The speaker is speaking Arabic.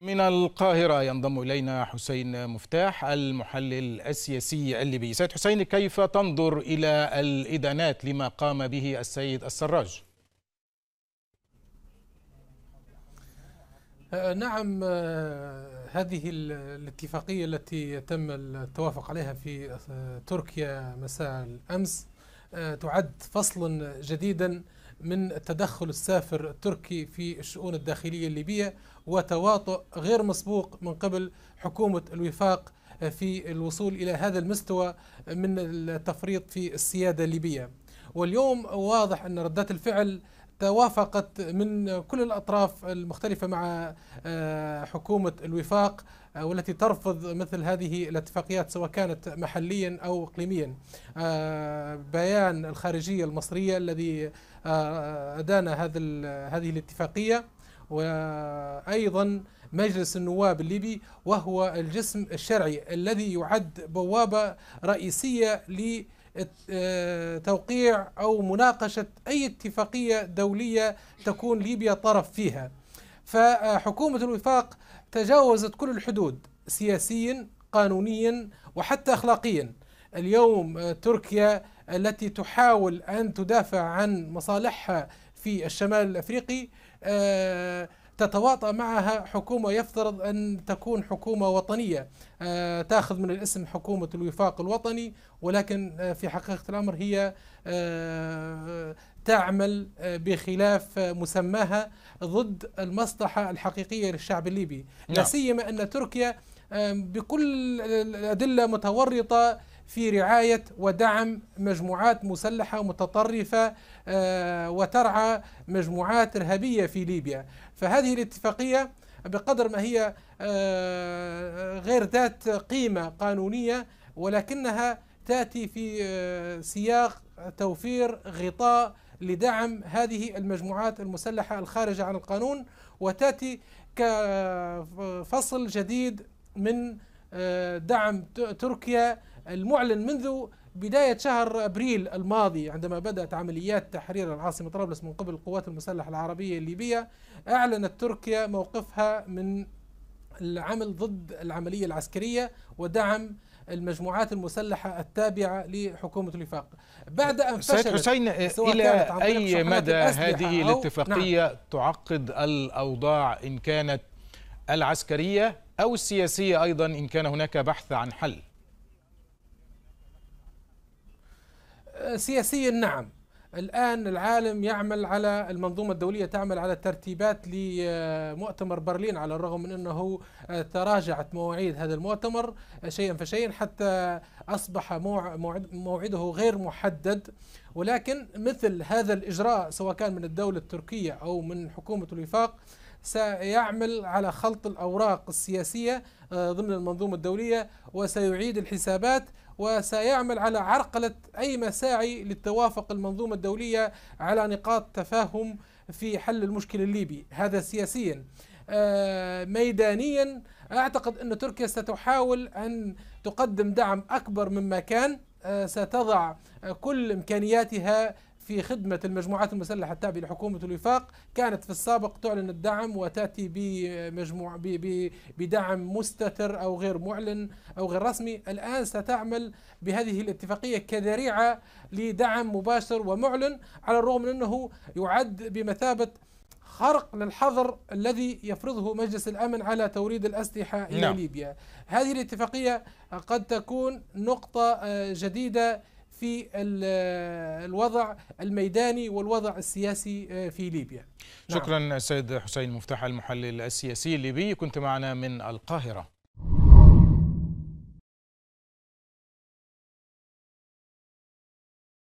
من القاهرة ينضم إلينا حسين مفتاح المحلل السياسي الليبي سيد حسين كيف تنظر إلى الإدانات لما قام به السيد السراج؟ أه، نعم أه، هذه الاتفاقية التي تم التوافق عليها في أه، تركيا مساء الأمس تعد فصلا جديدا من التدخل السافر التركي في الشؤون الداخلية الليبية وتواطؤ غير مسبوق من قبل حكومة الوفاق في الوصول إلى هذا المستوى من التفريط في السيادة الليبية واليوم واضح أن ردات الفعل توافقت من كل الأطراف المختلفة مع آه، حكومة الوفاق آه، والتي ترفض مثل هذه الاتفاقيات سواء كانت محليا أو إقليميا آه، بيان الخارجية المصرية الذي أدان هذه الاتفاقية وأيضا مجلس النواب الليبي وهو الجسم الشرعي الذي يعد بوابة رئيسية لتوقيع أو مناقشة أي اتفاقية دولية تكون ليبيا طرف فيها فحكومة الوفاق تجاوزت كل الحدود سياسيا قانونيا وحتى أخلاقيا اليوم آه، تركيا التي تحاول أن تدافع عن مصالحها في الشمال الأفريقي آه، تتواطأ معها حكومة يفترض أن تكون حكومة وطنية آه، تأخذ من الاسم حكومة الوفاق الوطني ولكن آه، في حقيقة الأمر هي آه، تعمل بخلاف مسماها ضد المصلحة الحقيقية للشعب الليبي لا نعم. سيما أن تركيا بكل الأدلة متورطة في رعاية ودعم مجموعات مسلحة متطرفة آه، وترعى مجموعات إرهابية في ليبيا فهذه الاتفاقية بقدر ما هي آه، غير ذات قيمة قانونية ولكنها تاتي في آه، سياق توفير غطاء لدعم هذه المجموعات المسلحة الخارجة عن القانون وتاتي كفصل جديد من آه، دعم تركيا المعلن منذ بداية شهر أبريل الماضي عندما بدأت عمليات تحرير العاصمة طرابلس من قبل القوات المسلحة العربية الليبية أعلنت تركيا موقفها من العمل ضد العملية العسكرية ودعم المجموعات المسلحة التابعة لحكومة الوفاق بعد أن فشلت حسين إلى أي مدى هذه الاتفاقية نعم. تعقد الأوضاع إن كانت العسكرية أو السياسية أيضا إن كان هناك بحث عن حل أه، سياسيا نعم الآن العالم يعمل على المنظومة الدولية تعمل على ترتيبات لمؤتمر برلين على الرغم من أنه أه، تراجعت مواعيد هذا المؤتمر أه، شيئا فشيئا حتى أصبح موعده غير محدد ولكن مثل هذا الإجراء سواء كان من الدولة التركية أو من حكومة الوفاق سيعمل على خلط الأوراق السياسية آه، ضمن المنظومة الدولية وسيعيد الحسابات وسيعمل على عرقلة أي مساعي للتوافق المنظومة الدولية على نقاط تفاهم في حل المشكلة الليبي هذا سياسيا آه، ميدانيا أعتقد أن تركيا ستحاول أن تقدم دعم أكبر مما كان آه، ستضع كل إمكانياتها في خدمة المجموعات المسلحة التابعة لحكومة الوفاق كانت في السابق تعلن الدعم وتأتي بمجموع بدعم مستتر أو غير معلن أو غير رسمي الآن ستعمل بهذه الاتفاقية كذريعة لدعم مباشر ومعلن على الرغم من أنه يعد بمثابة خرق للحظر الذي يفرضه مجلس الامن على توريد الاسلحه الى نعم. ليبيا. هذه الاتفاقيه قد تكون نقطه آه، جديده في آه، الوضع الميداني والوضع السياسي آه، في ليبيا نعم. شكرا نعم. السيد حسين مفتاح المحلل السياسي الليبي كنت معنا من القاهرة